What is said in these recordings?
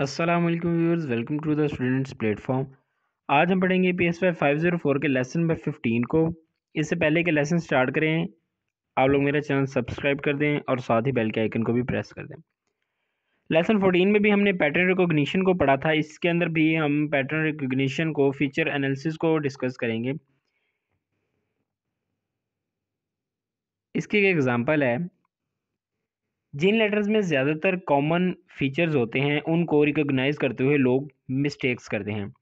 Aslam viewers welcome to the students platform आज हम पढ़ेंगे P S Y five zero four के लेसन नंबर फिफ्टीन को इससे पहले के लेसन स्टार्ट करें आप लोग मेरा चैनल सब्सक्राइब कर दें और साथ ही बेल के आइकन को भी प्रेस कर दें लेसन फोर्टीन में भी हमने पैटर्न रिकोगनीशन को पढ़ा था इसके अंदर भी हम पैटर्न रिकोगनीशन को फीचर एनालिसिस को डिस्कस करेंगे इसकी एक एग्ज़ाम्पल है जिन लेटर्स में ज़्यादातर कॉमन फीचर्स होते हैं उनको रिकॉग्नाइज करते हुए लोग मिस्टेक्स करते हैं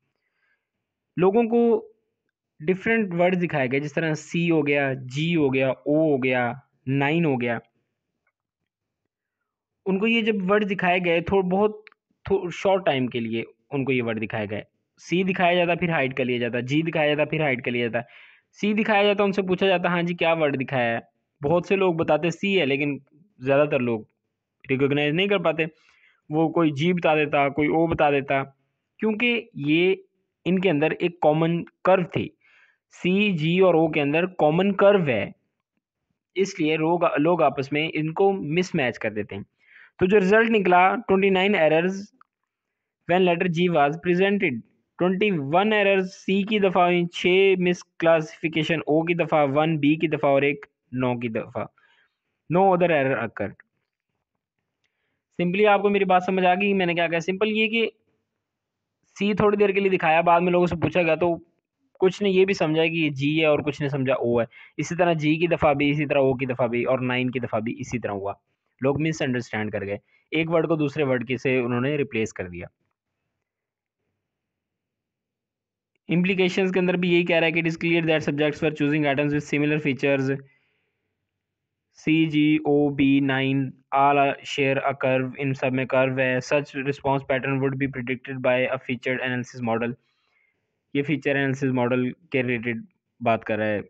लोगों को डिफरेंट वर्ड दिखाए गए जिस तरह सी हो गया जी हो गया ओ हो गया नाइन हो गया उनको ये जब वर्ड दिखाए गए थोड़ा बहुत शॉर्ट टाइम के लिए उनको ये वर्ड दिखाए गए सी दिखाया जाता फिर हाइड कर लिया जाता जी दिखाया जाता फिर हाइड कर लिया जाता सी दिखाया जाता उनसे पूछा जाता हाँ जी क्या वर्ड दिखाया है बहुत से लोग बताते सी है लेकिन ज़्यादातर लोग रिकोगनाइज़ नहीं कर पाते वो कोई जी बता देता कोई ओ बता देता क्योंकि ये इनके अंदर एक कॉमन कर्व थी सी जी और ओ के अंदर कॉमन कर्व है इसलिए लोग लोग आपस में इनको मिसमैच कर देते हैं तो जो रिजल्ट निकला twenty nine errors when letter G was presented twenty one errors C की दफ़ा हुई छः मिस क्लासिफिकेशन ओ की दफ़ा वन बी की दफ़ा और एक नौ की दफ़ा no other error occurred simply आपको मेरी बात समझ आ गई मैंने क्या कहा सिंपल ये कि सी थोड़ी देर के लिए दिखाया बाद में लोगों से पूछा गया तो कुछ ने ये भी समझा कि ये जी है और कुछ ने समझा ओ है इसी तरह जी की दफ़ा भी इसी तरह ओ की दफ़ा भी और नाइन की दफ़ा भी इसी तरह हुआ लोग मिसअंडरस्टैंड कर गए एक वर्ड को दूसरे वर्ड के से उन्होंने रिप्लेस कर दिया इम्प्लीकेशन के अंदर भी यही कह रहा है कि it is clear that subjects for choosing items with similar features C G O B all share a curve इन सब में कर्व है such response pattern would be predicted by a feature analysis model ये feature analysis model के related बात कर रहा है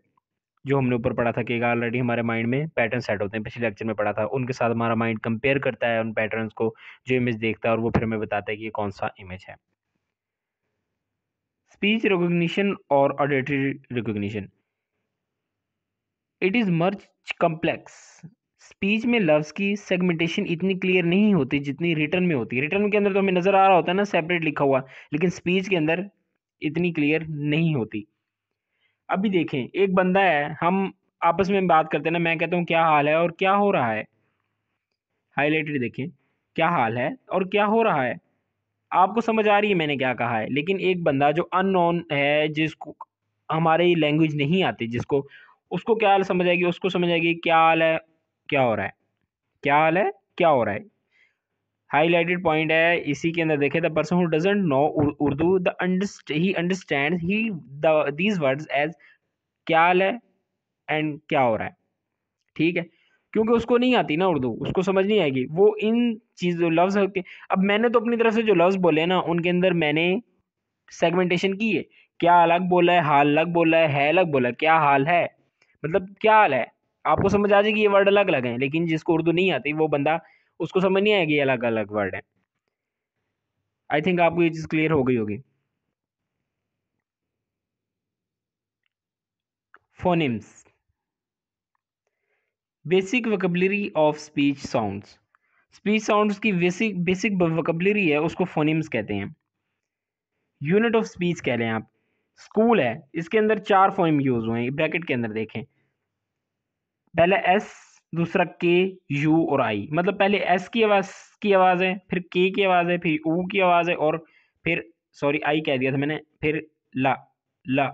जो हमने ऊपर पढ़ा था कि ऑलरेडी हमारे माइंड में पैटर्न सेट होते हैं पिछले लेक्चर में पढ़ा था उनके साथ हमारा माइंड कंपेयर करता है उन पैटर्न्स को जो इमेज देखता है और वो फिर हमें बताता है कि ये कौन सा इमेज है स्पीच रिकोगशन और auditory recognition it is much complex speech में लव्स की सेगमेंटेशन इतनी क्लियर नहीं होती जितनी रिटर्न में होती है रिटर्न के अंदर तो हमें नज़र आ रहा होता है ना सेपरेट लिखा हुआ लेकिन स्पीच के अंदर इतनी क्लियर नहीं होती अभी देखें एक बंदा है हम आपस में बात करते हैं ना मैं कहता हूँ क्या हाल है और क्या हो रहा है हाईलाइटेड देखें क्या हाल है और क्या हो रहा है आपको समझ आ रही है मैंने क्या कहा है लेकिन एक बंदा जो अननोन है जिसको हमारे लैंग्वेज नहीं आती जिसको उसको क्या हाल समझ आएगी उसको समझ आएगी क्या हाल है क्या हो रहा है क्या हाल है क्या हो रहा है हाईलाइटेड पॉइंट है इसी के अंदर देखे the person who doesn't know Urdu the he understand he these words as क्या हाल है एंड क्या हो रहा है ठीक है क्योंकि उसको नहीं आती ना उर्दू उसको समझ नहीं आएगी वो इन चीज़ों लफ्ज़ के अब मैंने तो अपनी तरफ से जो लफ्ज़ बोले ना उनके अंदर मैंने सेगमेंटेशन की है क्या अलग बोला है हाल अलग बोला है है अलग बोला क्या हाल है मतलब क्या हाल है आपको समझ आ जाएगी ये वर्ड अलग अलग हैं लेकिन जिसको उर्दू नहीं आती वो बंदा उसको समझ नहीं आएगी अलग अलग वर्ड है आई थिंक आपको ये चीज़ क्लियर हो गई होगी phonemes basic vocabulary of speech sounds speech sounds की बेसिक बेसिक वकबलरी है उसको फोनिम्स कहते हैं यूनिट ऑफ स्पीच कह लें आप स्कूल है इसके अंदर चार फॉर्म यूज़ हुए हैं ब्रैकेट के अंदर देखें पहले एस दूसरा के यू और आई मतलब पहले एस की आवाज़ की आवाज़ है फिर के की आवाज़ है फिर ऊ की आवाज़ है और फिर सॉरी आई कह दिया था मैंने फिर ला ला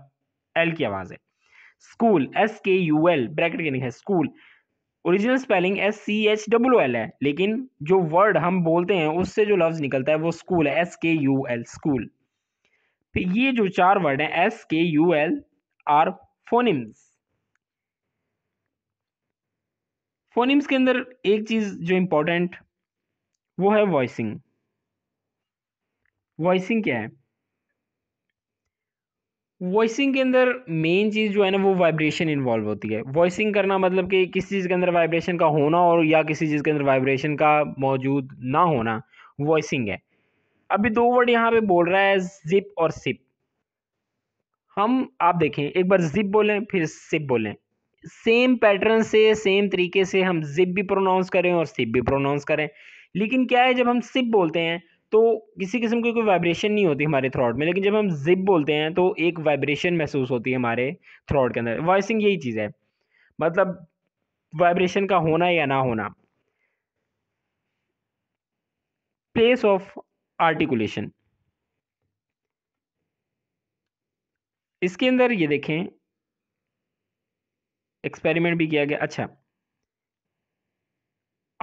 एल की आवाज़ है school S K U L bracket के लिखा school original spelling S C H W L है लेकिन जो वर्ड हम बोलते हैं उससे जो लफ्ज़ निकलता है वो स्कूल है S K U L school तो ये जो चार वर्ड हैं S K U L are phonemes phonemes के अंदर एक चीज़ जो इंपॉर्टेंट वो है वॉइसिंग वॉइसिंग क्या है वॉइसिंग के अंदर मेन चीज़ जो है ना वो वाइब्रेशन इन्वॉल्व होती है वॉइसिंग करना मतलब कि किसी चीज़ के अंदर वाइब्रेशन का होना और या किसी चीज़ के अंदर वाइब्रेशन का मौजूद ना होना वॉइसिंग है अभी दो वर्ड यहाँ पे बोल रहा है जिप और सिप हम आप देखें एक बार जिप बोलें फिर सिप बोलें सेम पैटर्न से सेम तरीके से हम जिप भी प्रोनाउंस करें और सिप भी प्रोनाउंस करें लेकिन क्या है जब हम सिप बोलते हैं तो किसी किस्म की कोई वाइब्रेशन नहीं होती हमारे थ्रॉट में लेकिन जब हम जिप बोलते हैं तो एक वाइब्रेशन महसूस होती है हमारे थ्रॉट के अंदर वॉइसिंग यही चीज़ है मतलब वाइब्रेशन का होना या ना होना प्लेस ऑफ आर्टिकुलेशन इसके अंदर ये देखें एक्सपेरिमेंट भी किया गया अच्छा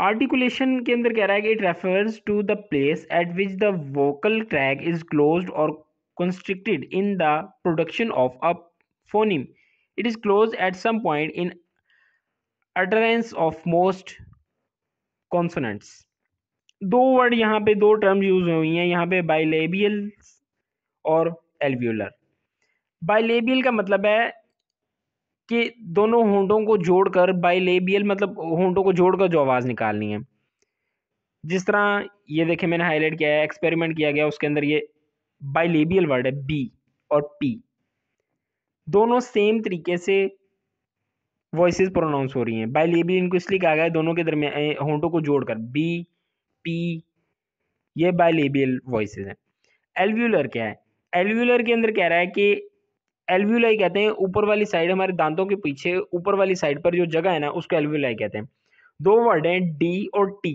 आर्टिकुलेशन के अंदर कह रहा है कि it refers to the place at which the vocal tract is closed और constricted in the production of a phoneme it is close at some point in utterance of most consonants दो word यहाँ पे दो term use हुई हैं यहाँ पे bilabial और एलव्यूलर बाइलेबियल का मतलब है कि दोनों होंडों को जोड़कर बाइलेबियल मतलब होंडों को जोड़कर जो आवाज़ निकालनी है जिस तरह ये देखे मैंने हाईलाइट किया है एक्सपेरिमेंट किया गया उसके अंदर ये बाइलेबियल वर्ड है बी और पी दोनों सेम तरीके से वॉइस प्रोनाउंस हो रही हैं बाइलेबियल इनको इसलिए कहा गया है दोनों के दरमियान होंडों को जोड़कर बी पी ये बाइलेबियल वॉइसेज हैं एलव्यूलर क्या है एलव्यूलर के अंदर कह रहा है कि एलव्यूलाई कहते हैं ऊपर वाली साइड हमारे दांतों के पीछे ऊपर वाली साइड पर जो जगह है ना उसको एलव्यूलाई कहते हैं दो वर्ड हैं डी और टी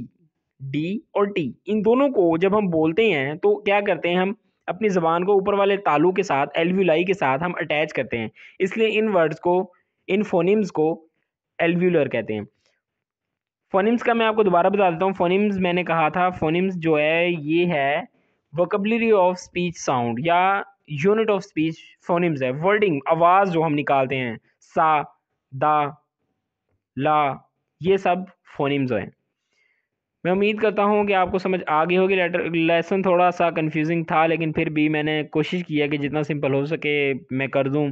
डी और टी इन दोनों को जब हम बोलते हैं तो क्या करते हैं हम अपनी ज़बान को ऊपर वाले तालू के साथ एलव्यूलाई के साथ हम अटैच करते हैं इसलिए इन वर्ड्स को इन फोनिम्स को एलव्यूलर कहते हैं फोनिम्स का मैं आपको दोबारा बता देता हूँ फोनिम्स मैंने कहा था फोनिम्स जो है ये है वोकबलरी ऑफ स्पीच साउंड या यूनिट ऑफ स्पीच फोनिम्स है वर्डिंग आवाज़ जो हम निकालते हैं सा दा ला ये सब फोनिम्स हैं मैं उम्मीद करता हूँ कि आपको समझ आ गई होगी लेसन थोड़ा सा कंफ्यूजिंग था लेकिन फिर भी मैंने कोशिश की है कि जितना सिंपल हो सके मैं कर दूँ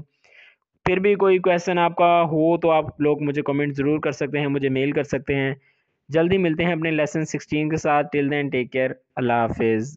फिर भी कोई क्वेश्चन आपका हो तो आप लोग मुझे कमेंट ज़रूर कर सकते हैं मुझे मेल कर सकते हैं जल्दी मिलते हैं अपने लेसन सिक्सटीन के साथ टिल देन टेक केयर अल्लाह हाफिज़